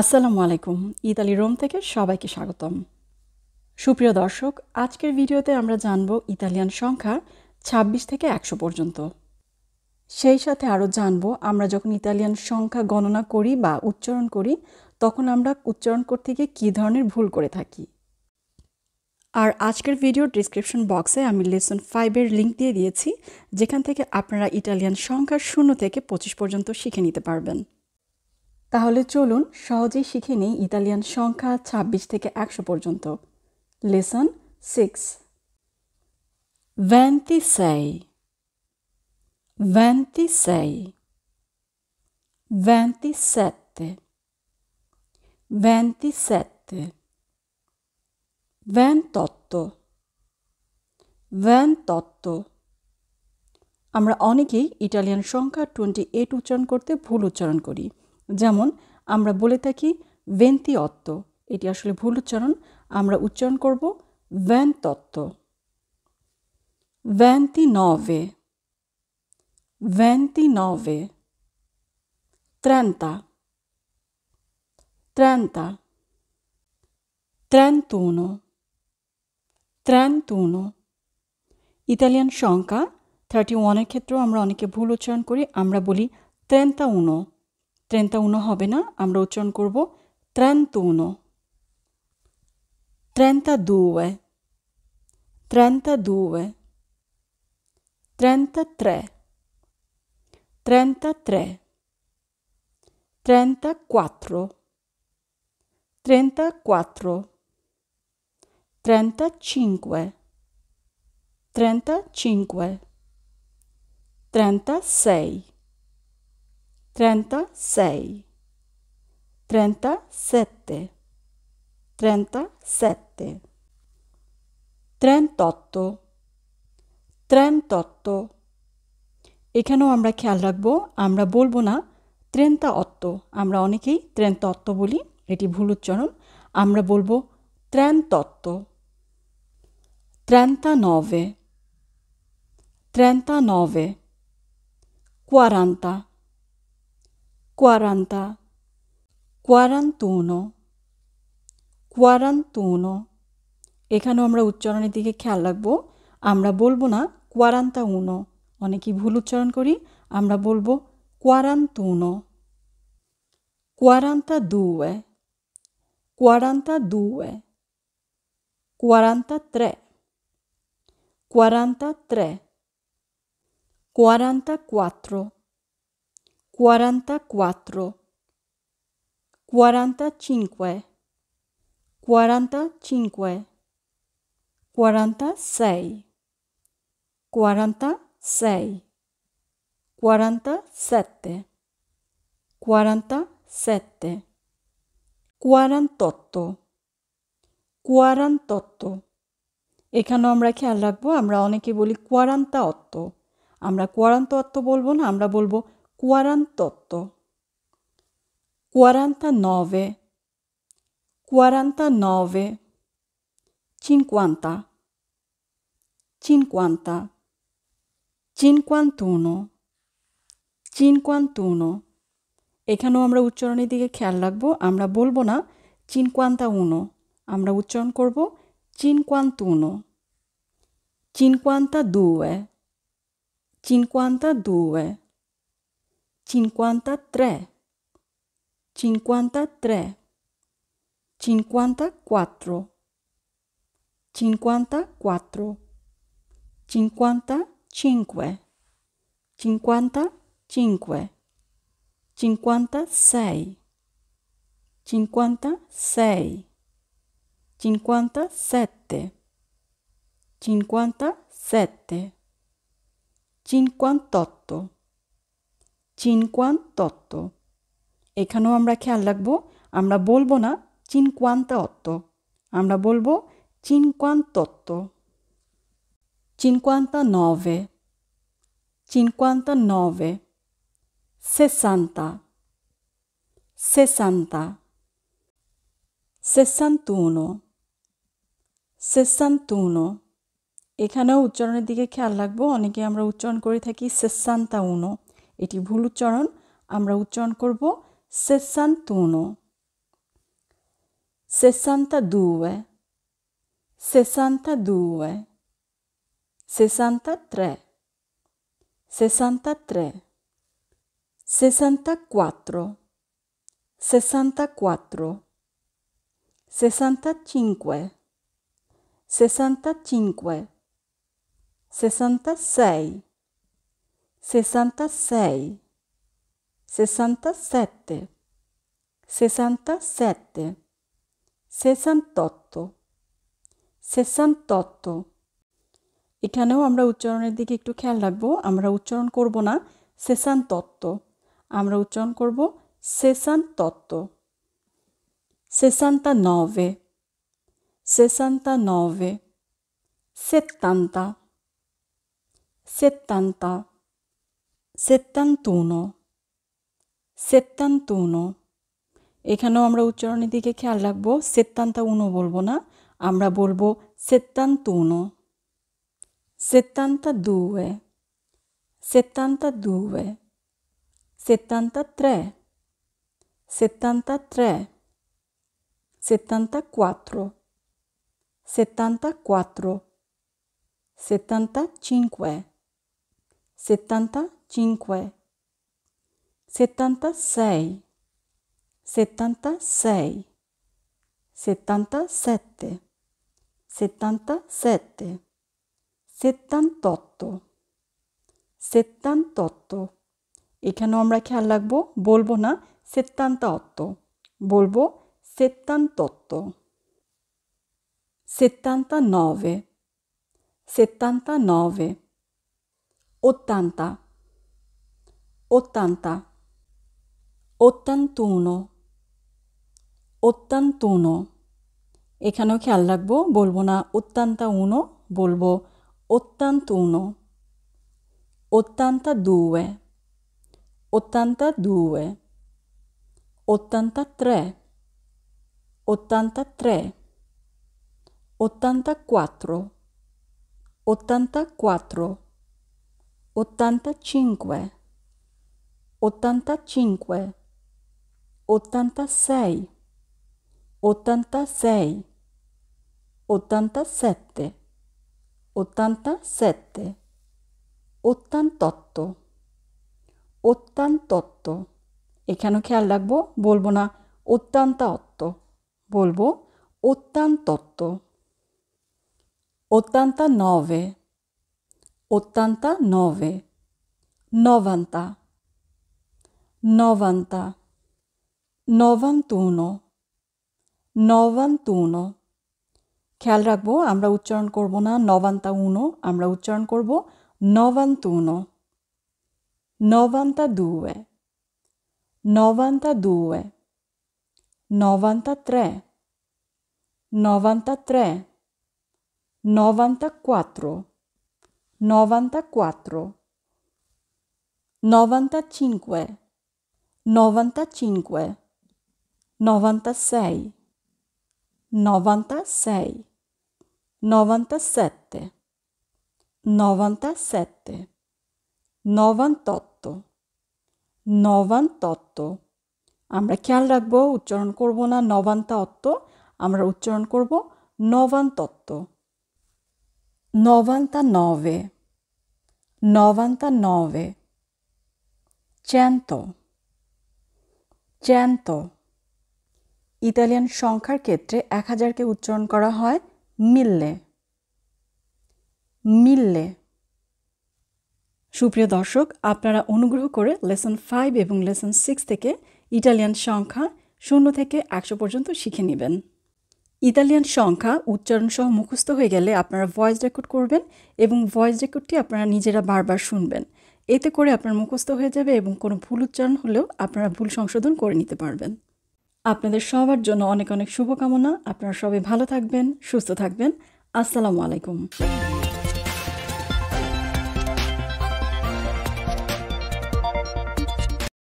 আসসালামু আলাইকুম আলী রোম থেকে সবাইকে স্বাগতম সুপ্রিয় দর্শক আজকের ভিডিওতে আমরা জানব ইতালিয়ান সংখ্যা ২৬ থেকে একশো পর্যন্ত সেই সাথে আরও জানব আমরা যখন ইতালিয়ান সংখ্যা গণনা করি বা উচ্চারণ করি তখন আমরা উচ্চারণ করতে গিয়ে কী ধরনের ভুল করে থাকি আর আজকের ভিডিও ডিসক্রিপশন বক্সে আমি লেসন ফাইভের লিঙ্ক দিয়ে দিয়েছি যেখান থেকে আপনারা ইটালিয়ান সংখ্যা শূন্য থেকে পঁচিশ পর্যন্ত শিখে নিতে পারবেন তাহলে চলুন সহজেই শিখে নিই ইতালিয়ান সংখ্যা ২৬ থেকে একশো পর্যন্ত লেসন সিক্স সাই সাই ভ্যান্তি স্যাত্তে ভ্যান তত্ত্ব ভ্যান তত্ত্ব আমরা অনেকেই ইটালিয়ান সংখ্যা টোয়েন্টি এইট উচ্চারণ করতে ভুল উচ্চারণ করি যেমন আমরা বলে থাকি ভেন্তি অত্ত এটি আসলে ভুল উচ্চারণ আমরা উচ্চারণ করব ভ্যান তত্ত্ব ভ্যান্তি নভে ভ্যান্তি নভে ত্রান্তা ত্রান্তা ত্রান্তুনো ত্রান্তুনো ইতালিয়ান সংখ্যা থার্টি ওয়ানের ক্ষেত্রেও আমরা অনেকে ভুল উচ্চারণ করি আমরা বলি ত্রেন্তা উনো ত্রেন্তাউনো হবে না আমরা উচ্চারণ করব ত্রেন্তুনো ত্রেন্তাদুয়ে ত্রেন্তাদুয়ে ত্রেন্তাত্রে ত্রেন্তাত্রে ত্রেন্তাকুয়াত্রো ত্রেন্তাকুয়াত্রো ত্রেন্তাচিঙ্কুয়ে ত্রেন্তাচিঙ্কুয়ে ত্রেন্তাসেই trentasei, trentasette, trentasette, trentotto, trentotto. এখানেও আমরা খেয়াল রাখবো আমরা বলবো না ত্রেন্তাত্ত আমরা অনেকেই ত্রেন্তাত্ত বলি এটি ভুল উচ্চারণ আমরা বলবো ত্রেন্তাত্ত ত্রেন্তানবে ত্রেন্তানবে কোয়ারান্তা quaranta, quarantuno, quarantuno. এখানেও আমরা উচ্চারণের দিকে খেয়াল রাখবো আমরা বলবো না কোয়ারান্তা উনো অনেকেই ভুল উচ্চারণ করি আমরা বলবো কোয়ারান্তুনো কোয়ারান্তা দুয়ে কোয়ারান্তা দুয়ে কোয়ারান্তা ত্রে কোয়ারান্তা ত্রে কোয়ারান্তা কোয়াত্র 44 45 45 46 46 47 47 48 48 এখানে আমরা খেয়াল রাখবো আমরা অনেকে বলি কোয়ারান্তা অত্ত আমরা কোয়ারান্তা অত্ত বলবো না আমরা বলবো quarantotto, quarantanove, quarantanove, cinquanta, cinquanta, cinquantuno, cinquantuno এখানেও আমরা উচ্চারণের দিকে খেয়াল রাখবো আমরা বলবো না চিনকান্তাউনো আমরা উচ্চারণ করব চিনকান্তুনো চিনকান্তা দুয়ে চিনকান্তা দুয়ে 53 53 54 54 55 55 56 56 57 57 58 চিনকুয়ান্তত্ব এখানেও আমরা খেয়াল রাখবো আমরা বলবো না চিনকুয়ান্তত্ব আমরা বলবো চিনকুয়ান্তত্ব cinquantanove cinquantanove sessanta sessanta sessantuno sessantuno এখানেও উচ্চারণের দিকে খেয়াল রাখবো অনেকে আমরা উচ্চারণ করে থাকি সেসান্তা উনো এটি ভুল উচ্চারণ আমরা উচ্চারণ করব সেসান্তুনো sessantadue, sessantadue, sessantatré, sessantatré, sessantaquattro, sessantaquattro, sessantacinque, sessantacinque, sessantasei, 66 67 67 68 68 এখানেও আমরা উচ্চারণের দিকে একটু খেয়াল রাখবো আমরা উচ্চারণ করব না সেসান তত্ত্ব আমরা উচ্চারণ করব সেসান তত্ত্ব সেসান্তা নভে সেসান্তা নভে সেত্তান্তা সেত্তান্তা সেত্তান্তুনো সেত্তান্তুনো এখানেও আমরা উচ্চারণের দিকে খেয়াল রাখবো সেত্তান্তা উনো বলবো না আমরা বলবো সেত্তান্তুনো settantadue, settantadue, settantatré, settantatré, settantaquattro, settantaquattro, settantacinque settantacinque, settantasei, settantasei, settantasette, settantasette, settantotto, settantotto এখানেও আমরা খেয়াল রাখবো বলবো না সেত্তান্তত্ত বলবো সেত্তান্তত্ত settantanove settantanove 80 80 81 81 এখানেও খেয়াল রাখবো বলবো না অত্যান্তা উনো বলবো ottantuno ottantadue ottantadue ottantatré ottantatré ottantaquattro ottantaquattro 85 85 86 86 87 87 88 88 এখানেও রাখবো বলবো না অত্যান্ত বলবো 88 89 89 90 90 91 নবান্তুনো খেয়াল রাখবো আমরা উচ্চারণ করব না নবান্তা উনো আমরা উচ্চারণ করব নবান্তুনো নবান্তা দুয়ে নবান্তা দুয়ে নবান্তা ত্রে নবান্তা ত্রে নবান্তা quattro 94 95 95 96 96 97 97 98 98 আমরা খেয়াল রাখবো উচ্চারণ করব না নবান্তাত্ত আমরা উচ্চারণ করব নবান্তত্ব 99 99 100 100 ইতালিয়ান সংখ্যার ক্ষেত্রে এক হাজারকে উচ্চারণ করা হয় মিললে মিললে সুপ্রিয় দর্শক আপনারা অনুগ্রহ করে লেসন ফাইভ এবং লেসন সিক্স থেকে ইটালিয়ান সংখ্যা শূন্য থেকে একশো পর্যন্ত শিখে নেবেন ইতালিয়ান সংখ্যা উচ্চারণ সহ মুখস্থ হয়ে গেলে আপনারা ভয়েস রেকর্ড করবেন এবং ভয়েস রেকর্ডটি আপনারা নিজেরা বারবার শুনবেন এতে করে আপনার মুখস্থ হয়ে যাবে এবং কোনো ভুল উচ্চারণ হলেও আপনারা ভুল সংশোধন করে নিতে পারবেন আপনাদের সবার জন্য অনেক অনেক শুভকামনা আপনারা সবাই ভালো থাকবেন সুস্থ থাকবেন আসসালামু আলাইকুম